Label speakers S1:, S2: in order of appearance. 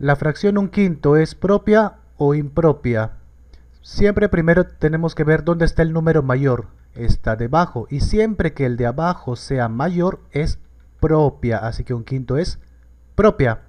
S1: La fracción un quinto es propia o impropia. Siempre primero tenemos que ver dónde está el número mayor. Está debajo y siempre que el de abajo sea mayor es propia. Así que un quinto es propia.